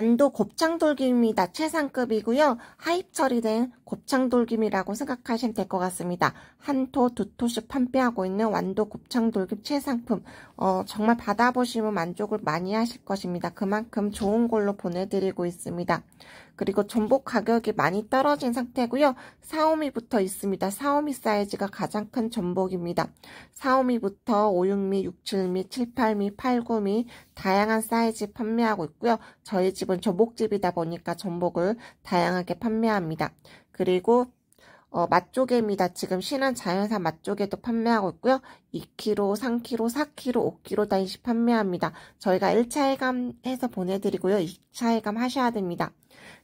안도 곱창돌김이다 최상급이고요. 하입 처리된 곱창돌김이라고 생각하시면 될 것 같습니다. 한 토, 두 토씩 판매하고 있는 완도 곱창돌김 최상품 어, 정말 받아보시면 만족을 많이 하실 것입니다. 그만큼 좋은 걸로 보내드리고 있습니다. 그리고 전복 가격이 많이 떨어진 상태고요. 사오미부터 있습니다. 사오미 사이즈가 가장 큰 전복입니다. 사오미부터 5, 6미, 6, 7미, 7, 8미, 8, 9미, 다양한 사이즈 판매하고 있고요. 저희 집은 전복집이다 보니까 전복을 다양하게 판매합니다. 그리고 어, 맛조개입니다. 지금 신한 자연산 맛조개도 판매하고 있고요. 2kg, 3kg, 4kg, 5kg 단위씩 판매합니다. 저희가 1차 해감해서 보내드리고요. 2차 해감하셔야 됩니다.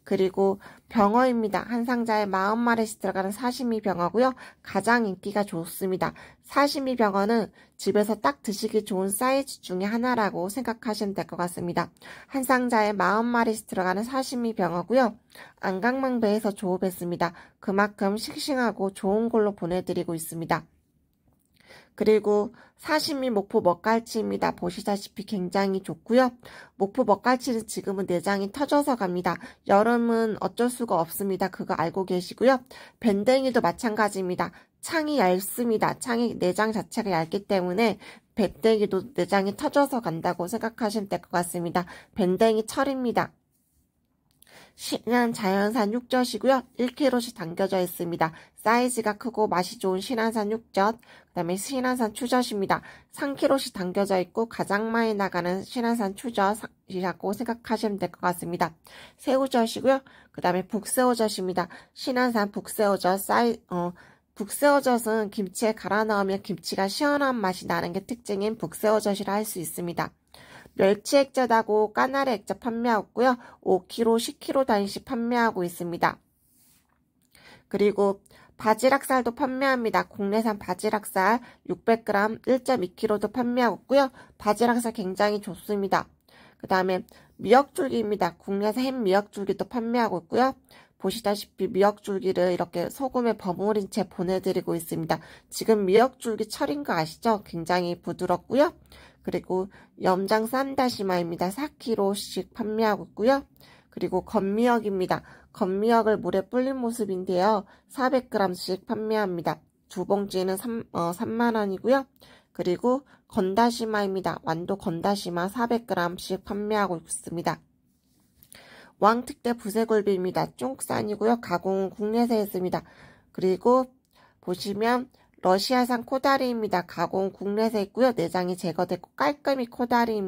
그리고 병어입니다. 한 상자에 마0마리씩 들어가는 사시미 병어고요. 가장 인기가 좋습니다. 사시미 병어는 집에서 딱 드시기 좋은 사이즈 중에 하나라고 생각하시면 될 것 같습니다. 한 상자에 마0마리씩 들어가는 사시미 병어고요. 안강망배에서 조업했습니다. 그만큼 싱싱하고 좋은 걸로 보내드리고 있습니다. 그리고 사시미 목포 먹갈치입니다. 보시다시피 굉장히 좋고요. 목포 먹갈치는 지금은 내장이 터져서 갑니다. 여름은 어쩔 수가 없습니다. 그거 알고 계시고요. 밴댕이도 마찬가지입니다. 창이 얇습니다. 창이 내장 자체가 얇기 때문에 밴댕이도 내장이 터져서 간다고 생각하시면 될 것 같습니다. 밴댕이 철입니다. 신안 자연산 육젓이고요. 1kg씩 담겨져 있습니다. 사이즈가 크고 맛이 좋은 신안산 육젓, 그 다음에 신안산 추젓입니다. 3kg씩 담겨져 있고 가장 많이 나가는 신안산 추젓이라고 생각하시면 될 것 같습니다. 새우젓이고요. 그 다음에 북새우젓입니다. 신안산 북새우젓 사이 어 북새우젓은 김치에 갈아 넣으면 김치가 시원한 맛이 나는 게 특징인 북새우젓이라 할 수 있습니다. 멸치 액젓하고 까나리 액젓 판매하고요. 5kg, 10kg 단위씩 판매하고 있습니다. 그리고 바지락살도 판매합니다. 국내산 바지락살 600g, 1.2kg도 판매하고 있고요. 바지락살 굉장히 좋습니다. 그 다음에 미역줄기입니다. 국내산 햄 미역줄기도 판매하고 있고요. 보시다시피 미역줄기를 이렇게 소금에 버무린 채 보내드리고 있습니다. 지금 미역줄기 철인 거 아시죠? 굉장히 부드럽고요. 그리고 염장 쌈다시마입니다. 4kg씩 판매하고 있고요. 그리고 건미역입니다. 건미역을 물에 불린 모습인데요. 400g씩 판매합니다. 두 봉지는 3, 어, 3만원이고요. 그리고 건다시마입니다. 완도 건다시마 400g씩 판매하고 있습니다. 왕특대 부세골비입니다. 쫑싼이고요. 가공은 국내에서 했습니다. 그리고 보시면 러시아산 코다리입니다. 가공은 국내에서 했고요. 내장이 제거됐고 깔끔히 코다리입니다.